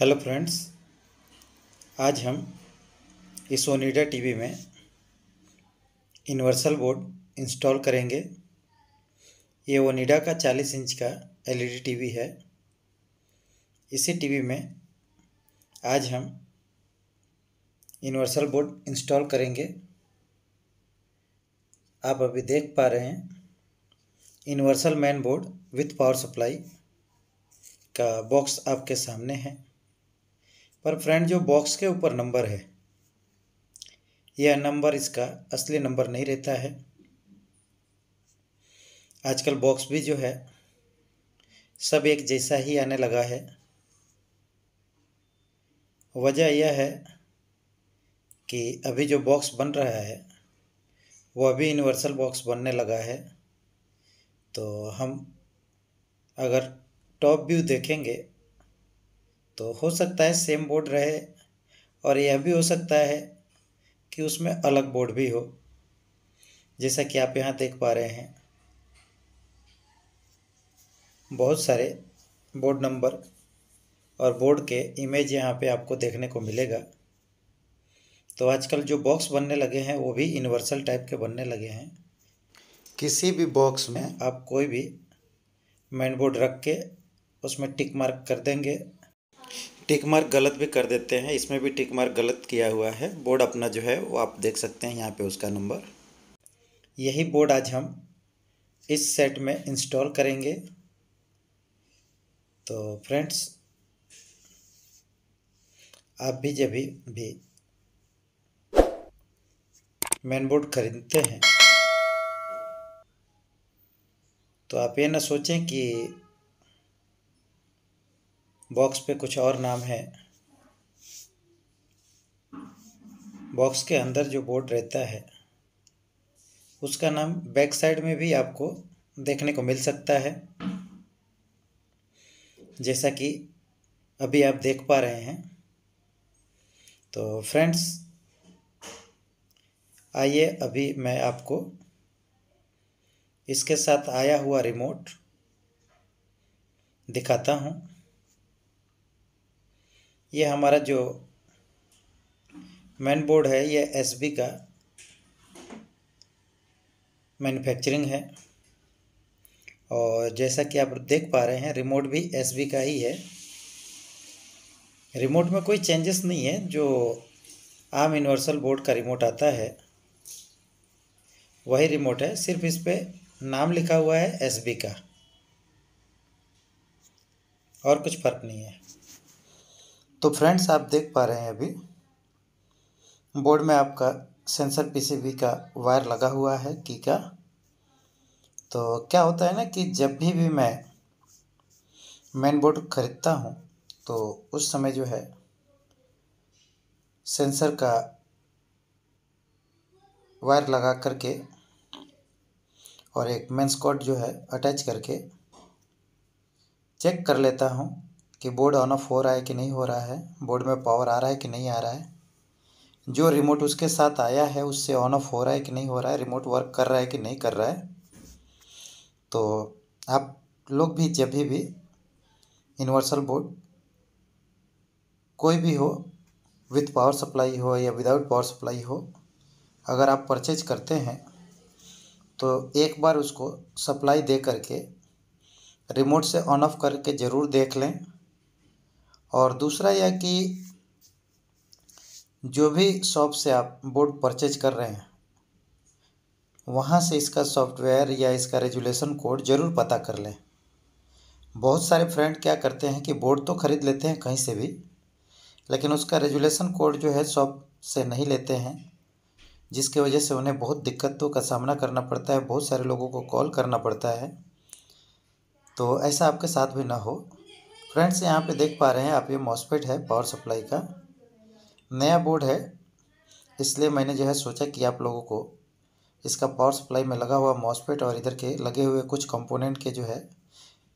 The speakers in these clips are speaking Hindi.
हेलो फ्रेंड्स आज हम इस ओनिडा टीवी में यूनिवर्सल बोर्ड इंस्टॉल करेंगे ये ओनिडा का 40 इंच का एलईडी टीवी है इसी टीवी में आज हम यूनिवर्सल बोर्ड इंस्टॉल करेंगे आप अभी देख पा रहे हैं universal main board with power supply का बॉक्स आपके सामने है पर फ्रेंड जो बॉक्स के ऊपर नंबर है यह नंबर इसका असली नंबर नहीं रहता है आजकल बॉक्स भी जो है सब एक जैसा ही आने लगा है वजह यह है कि अभी जो बॉक्स बन रहा है वो अभी यूनिवर्सल बॉक्स बनने लगा है तो हम अगर टॉप व्यू देखेंगे तो हो सकता है सेम बोर्ड रहे और यह भी हो सकता है कि उसमें अलग बोर्ड भी हो जैसा कि आप यहाँ देख पा रहे हैं बहुत सारे बोर्ड नंबर और बोर्ड के इमेज यहाँ पे आपको देखने को मिलेगा तो आजकल जो बॉक्स बनने लगे हैं वो भी यूनिवर्सल टाइप के बनने लगे हैं किसी भी बॉक्स में आप कोई भी मेन बोर्ड रख के उसमें टिक मार्क कर देंगे टिक मार्क गलत भी कर देते हैं इसमें भी टिक मार्क गलत किया हुआ है बोर्ड अपना जो है वो आप देख सकते हैं यहाँ पे उसका नंबर यही बोर्ड आज हम इस सेट में इंस्टॉल करेंगे तो फ्रेंड्स आप भी जब भी मेन बोर्ड खरीदते हैं तो आप ये ना सोचें कि बॉक्स पे कुछ और नाम है बॉक्स के अंदर जो बोर्ड रहता है उसका नाम बैक साइड में भी आपको देखने को मिल सकता है जैसा कि अभी आप देख पा रहे हैं तो फ्रेंड्स आइए अभी मैं आपको इसके साथ आया हुआ रिमोट दिखाता हूँ ये हमारा जो मेन बोर्ड है ये एसबी का मैन्युफैक्चरिंग है और जैसा कि आप देख पा रहे हैं रिमोट भी एसबी का ही है रिमोट में कोई चेंजेस नहीं है जो आम यूनिवर्सल बोर्ड का रिमोट आता है वही रिमोट है सिर्फ इस पर नाम लिखा हुआ है एसबी का और कुछ फ़र्क नहीं है तो फ्रेंड्स आप देख पा रहे हैं अभी बोर्ड में आपका सेंसर पीसीबी का वायर लगा हुआ है की का तो क्या होता है ना कि जब भी भी मैं मेन बोर्ड खरीदता हूँ तो उस समय जो है सेंसर का वायर लगा करके और एक मेन स्कॉट जो है अटैच करके चेक कर लेता हूँ कि बोर्ड ऑन ऑफ हो रहा है कि नहीं हो रहा है बोर्ड में पावर आ रहा है कि नहीं आ रहा है जो रिमोट उसके साथ आया है उससे ऑन ऑफ हो रहा है कि नहीं हो रहा है रिमोट वर्क कर रहा है कि नहीं कर रहा है तो आप लोग भी जब भी यूनिवर्सल बोर्ड कोई भी हो विथ पावर सप्लाई हो या विदाउट पावर सप्लाई हो अगर आप परचेज करते हैं तो एक बार उसको सप्लाई दे करके रिमोट से ऑन ऑफ करके ज़रूर देख लें और दूसरा यह कि जो भी शॉप से आप बोर्ड परचेज कर रहे हैं वहाँ से इसका सॉफ्टवेयर या इसका रेजुलेशन कोड ज़रूर पता कर लें बहुत सारे फ्रेंड क्या करते हैं कि बोर्ड तो ख़रीद लेते हैं कहीं से भी लेकिन उसका रेजुलेशन कोड जो है शॉप से नहीं लेते हैं जिसके वजह से उन्हें बहुत दिक्कतों का सामना करना पड़ता है बहुत सारे लोगों को कॉल करना पड़ता है तो ऐसा आपके साथ भी ना हो फ्रेंड्स यहाँ पे देख पा रहे हैं आप ये मॉसपेट है पावर सप्लाई का नया बोर्ड है इसलिए मैंने जो है सोचा कि आप लोगों को इसका पावर सप्लाई में लगा हुआ मॉसपेट और इधर के लगे हुए कुछ कंपोनेंट के जो है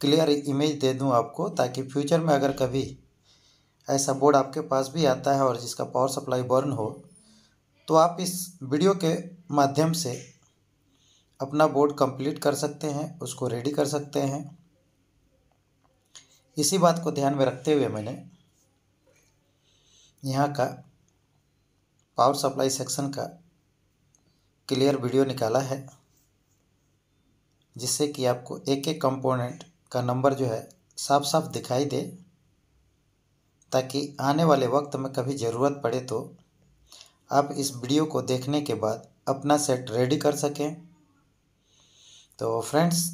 क्लियर इमेज दे दूँ आपको ताकि फ्यूचर में अगर कभी ऐसा बोर्ड आपके पास भी आता है और जिसका पावर सप्लाई बर्न हो तो आप इस वीडियो के माध्यम से अपना बोर्ड कंप्लीट कर सकते हैं उसको रेडी कर सकते हैं इसी बात को ध्यान में रखते हुए मैंने यहाँ का पावर सप्लाई सेक्शन का क्लियर वीडियो निकाला है जिससे कि आपको एक एक कंपोनेंट का नंबर जो है साफ साफ दिखाई दे ताकि आने वाले वक्त में कभी ज़रूरत पड़े तो आप इस वीडियो को देखने के बाद अपना सेट रेडी कर सकें तो फ्रेंड्स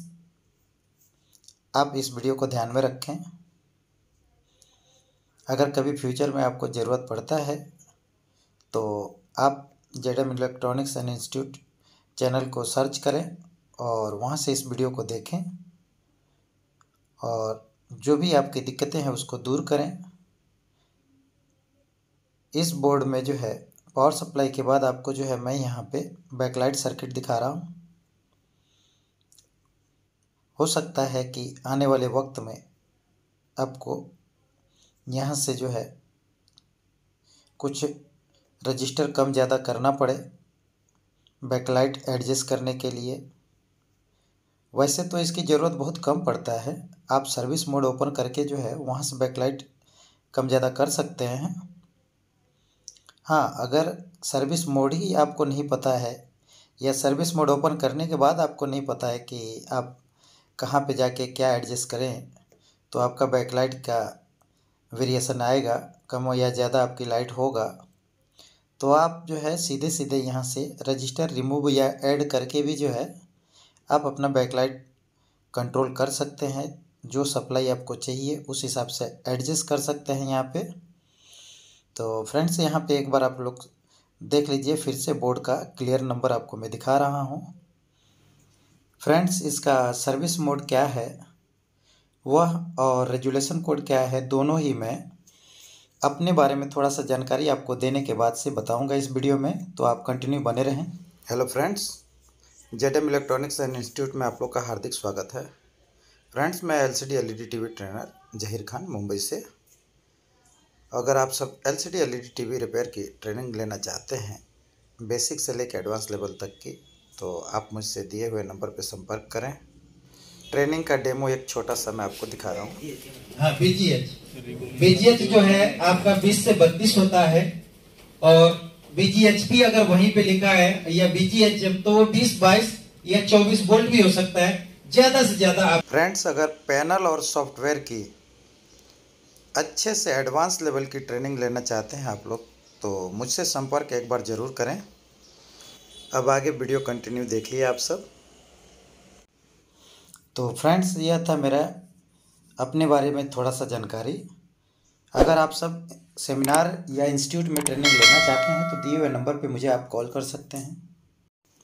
आप इस वीडियो को ध्यान में रखें अगर कभी फ्यूचर में आपको ज़रूरत पड़ता है तो आप Z M electronics and institute channel को सर्च करें और वहाँ से इस वीडियो को देखें और जो भी आपकी दिक्कतें हैं उसको दूर करें इस बोर्ड में जो है पावर सप्लाई के बाद आपको जो है मैं यहाँ पे बैकलाइट सर्किट दिखा रहा हूँ हो सकता है कि आने वाले वक्त में आपको यहाँ से जो है कुछ रजिस्टर कम ज़्यादा करना पड़े बैकलाइट एडजस्ट करने के लिए वैसे तो इसकी ज़रूरत बहुत कम पड़ता है आप सर्विस मोड ओपन करके जो है वहाँ से बैकलाइट कम ज़्यादा कर सकते हैं हाँ अगर सर्विस मोड ही आपको नहीं पता है या सर्विस मोड ओपन करने के बाद आपको नहीं पता है कि आप कहाँ पे जाके क्या एडजस्ट करें तो आपका बैकलाइट का वेरिएशन आएगा कम हो या ज़्यादा आपकी लाइट होगा तो आप जो है सीधे सीधे यहाँ से रजिस्टर रिमूव या ऐड करके भी जो है आप अपना बैकलाइट कंट्रोल कर सकते हैं जो सप्लाई आपको चाहिए उस हिसाब से एडजस्ट कर सकते हैं यहाँ पे तो फ्रेंड्स यहाँ पे एक बार आप लोग देख लीजिए फिर से बोर्ड का क्लियर नंबर आपको मैं दिखा रहा हूँ फ्रेंड्स इसका सर्विस मोड क्या है वह और रेजुलेशन कोड क्या है दोनों ही मैं अपने बारे में थोड़ा सा जानकारी आपको देने के बाद से बताऊंगा इस वीडियो में तो आप कंटिन्यू बने रहें hello friends Z M electronics and institute में आप लोग का हार्दिक स्वागत है फ्रेंड्स मैं L C D L E D T V trainer Zaheer Khan Mumbai से अगर आप सब L C D L E D T V repair की ट्रेनिंग लेना चाहते हैं बेसिक से लेकर एडवांस लेवल तक की तो आप मुझसे दिए हुए नंबर पर संपर्क करें ट्रेनिंग का डेमो एक छोटा सा मैं आपको दिखा रहा हूँ हाँ बीजीएच बीजीएच तो जो है आपका 20 से 32 होता है और बीजीएचपी अगर वहीं पे लिखा है या बीजीएच तो वो बीस बाईस या चौबीस वोल्ट भी हो सकता है ज्यादा से ज्यादा आप फ्रेंड्स अगर पैनल और सॉफ्टवेयर की अच्छे से एडवांस लेवल की ट्रेनिंग लेना चाहते हैं आप लोग तो मुझसे संपर्क एक बार ज़रूर करें अब आगे वीडियो कंटिन्यू देखिए आप सब तो फ्रेंड्स यह था मेरा अपने बारे में थोड़ा सा जानकारी अगर आप सब सेमिनार या इंस्टीट्यूट में ट्रेनिंग लेना चाहते हैं तो दिए हुए नंबर पे मुझे आप कॉल कर सकते हैं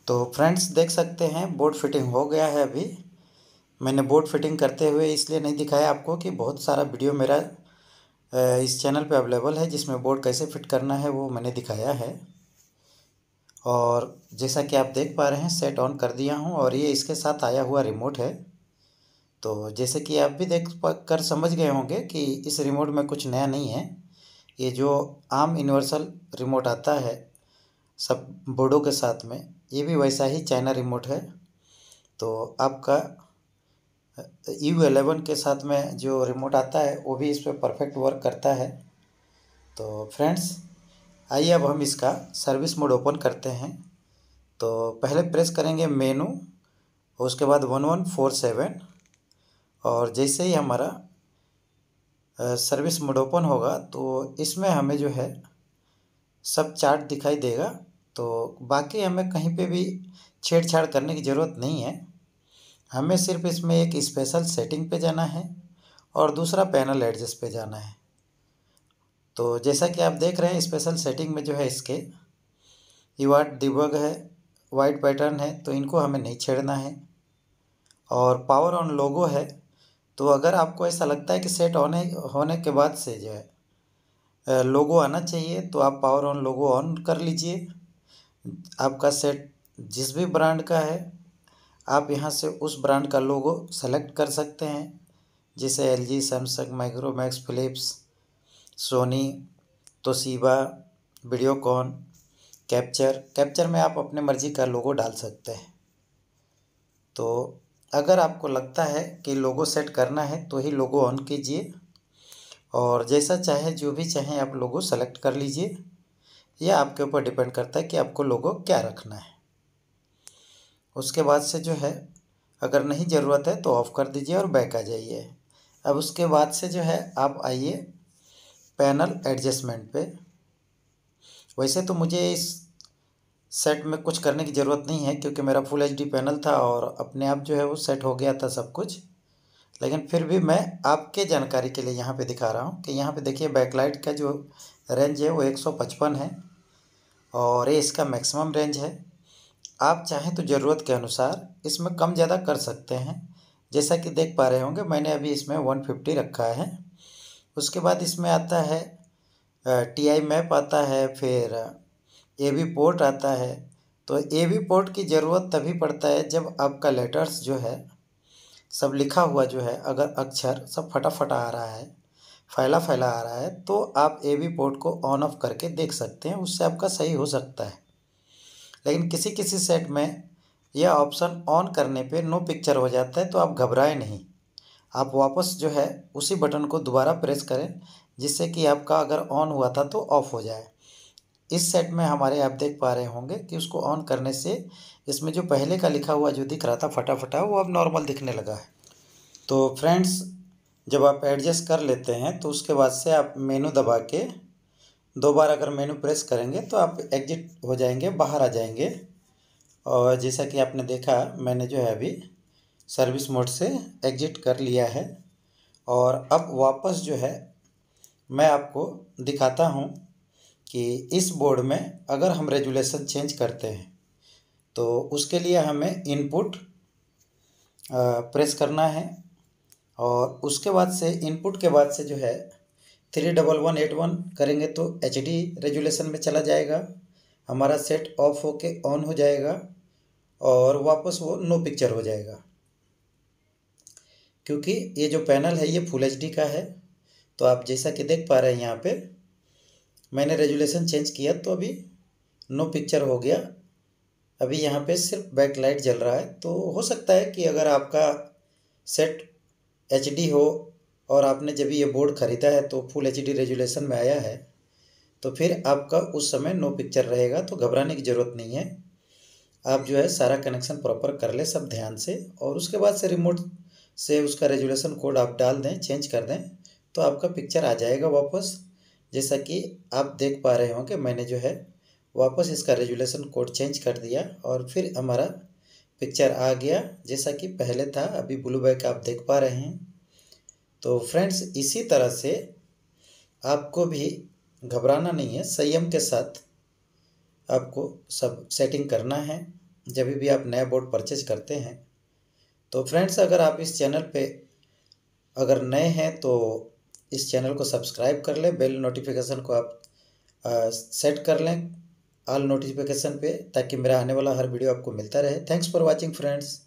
तो फ्रेंड्स देख सकते हैं बोर्ड फिटिंग हो गया है अभी मैंने बोर्ड फिटिंग करते हुए इसलिए नहीं दिखाया आपको कि बहुत सारा वीडियो मेरा इस चैनल पे अवेलेबल है जिसमें बोर्ड कैसे फिट करना है वो मैंने दिखाया है और जैसा कि आप देख पा रहे हैं सेट ऑन कर दिया हूँ और ये इसके साथ आया हुआ रिमोट है तो जैसे कि आप भी देख कर समझ गए होंगे कि इस रिमोट में कुछ नया नहीं है ये जो आम यूनिवर्सल रिमोट आता है सब बोर्डों के साथ में ये भी वैसा ही चाइना रिमोट है तो आपका यू एलेवन e के साथ में जो रिमोट आता है वो भी इस पर परफेक्ट वर्क करता है तो फ्रेंड्स आइए अब हम इसका सर्विस मोड ओपन करते हैं तो पहले प्रेस करेंगे मेनू उसके बाद वन वन फोर सेवन और जैसे ही हमारा सर्विस मोड ओपन होगा तो इसमें हमें जो है सब चार्ट दिखाई देगा तो बाकी हमें कहीं पे भी छेड़छाड़ करने की ज़रूरत नहीं है हमें सिर्फ इसमें एक स्पेशल सेटिंग पे जाना है और दूसरा पैनल एडजस्ट पे जाना है तो जैसा कि आप देख रहे हैं स्पेशल सेटिंग में जो है इसके ये वाट डिबग है वाइट पैटर्न है तो इनको हमें नहीं छेड़ना है और पावर ऑन लोगो है तो अगर आपको ऐसा लगता है कि सेट होने होने के बाद से जो है लोगो आना चाहिए तो आप पावर ऑन लोगो ऑन कर लीजिए आपका सेट जिस भी ब्रांड का है आप यहाँ से उस ब्रांड का लोगो सेलेक्ट कर सकते हैं जैसे L G Samsung Micromax Philips Sony Toshiba Videocon capture capture में आप अपने मर्ज़ी का लोगो डाल सकते हैं तो अगर आपको लगता है कि लोगो सेट करना है तो ही लोगो ऑन कीजिए और जैसा चाहे जो भी चाहे आप लोगो सेलेक्ट कर लीजिए यह आपके ऊपर डिपेंड करता है कि आपको लोगो क्या रखना है उसके बाद से जो है अगर नहीं ज़रूरत है तो ऑफ़ कर दीजिए और बैक आ जाइए अब उसके बाद से जो है आप आइए पैनल एडजस्टमेंट पे वैसे तो मुझे इस सेट में कुछ करने की ज़रूरत नहीं है क्योंकि मेरा फुल एच पैनल था और अपने आप जो है वो सेट हो गया था सब कुछ लेकिन फिर भी मैं आपके जानकारी के लिए यहाँ पे दिखा रहा हूँ कि यहाँ पे देखिए बैकलाइट का जो रेंज है वो एक है और ये इसका मैक्सिमम रेंज है आप चाहें तो ज़रूरत के अनुसार इसमें कम ज़्यादा कर सकते हैं जैसा कि देख पा रहे होंगे मैंने अभी इसमें 150 रखा है उसके बाद इसमें आता है टी आई मैप आता है फिर ए वी पोर्ट आता है तो ए वी पोर्ट की ज़रूरत तभी पड़ता है जब आपका लेटर्स जो है सब लिखा हुआ जो है अगर अक्षर सब फटाफटा आ रहा है फैला फैला आ रहा है तो आप ए वी पोर्ट को ऑन ऑफ करके देख सकते हैं उससे आपका सही हो सकता है लेकिन किसी किसी सेट में यह ऑप्शन ऑन करने पे नो पिक्चर हो जाता है तो आप घबराएं नहीं आप वापस जो है उसी बटन को दोबारा प्रेस करें जिससे कि आपका अगर ऑन हुआ था तो ऑफ़ हो जाए इस सेट में हमारे आप देख पा रहे होंगे कि उसको ऑन करने से इसमें जो पहले का लिखा हुआ जो दिख रहा था फटाफटा वो अब नॉर्मल दिखने लगा है तो फ्रेंड्स जब आप एडजस्ट कर लेते हैं तो उसके बाद से आप मेनू दबा के दो बार अगर मेनू प्रेस करेंगे तो आप एग्जिट हो जाएंगे बाहर आ जाएंगे और जैसा कि आपने देखा मैंने जो है अभी सर्विस मोड से एग्जिट कर लिया है और अब वापस जो है मैं आपको दिखाता हूँ कि इस बोर्ड में अगर हम रेगुलेशन चेंज करते हैं तो उसके लिए हमें इनपुट प्रेस करना है और उसके बाद से इनपुट के बाद से जो है three double one eight one करेंगे तो एच डी रेजुलेशन में चला जाएगा हमारा सेट ऑफ होके ऑन हो जाएगा और वापस वो नो पिक्चर हो जाएगा क्योंकि ये जो पैनल है ये फुल एच का है तो आप जैसा कि देख पा रहे हैं यहाँ पे मैंने रेजुलेशन चेंज किया तो अभी नो पिक्चर हो गया अभी यहाँ पे सिर्फ बैक लाइट जल रहा है तो हो सकता है कि अगर आपका सेट एच हो और आपने जब ये बोर्ड ख़रीदा है तो फुल एच डी में आया है तो फिर आपका उस समय नो पिक्चर रहेगा तो घबराने की ज़रूरत नहीं है आप जो है सारा कनेक्शन प्रॉपर कर ले सब ध्यान से और उसके बाद से रिमोट से उसका रेजुलेशन कोड आप डाल दें चेंज कर दें तो आपका पिक्चर आ जाएगा वापस जैसा कि आप देख पा रहे होंगे मैंने जो है वापस इसका रेजुलेशन कोड चेंज कर दिया और फिर हमारा पिक्चर आ गया जैसा कि पहले था अभी ब्लू बैक आप देख पा रहे हैं तो फ्रेंड्स इसी तरह से आपको भी घबराना नहीं है संयम के साथ आपको सब सेटिंग करना है जब भी आप नया बोर्ड परचेज करते हैं तो फ्रेंड्स अगर आप इस चैनल पे अगर नए हैं तो इस चैनल को सब्सक्राइब कर लें बेल नोटिफिकेशन को आप आ, सेट कर लें ऑल नोटिफिकेशन पे ताकि मेरा आने वाला हर वीडियो आपको मिलता रहे थैंक्स फॉर वाचिंग फ्रेंड्स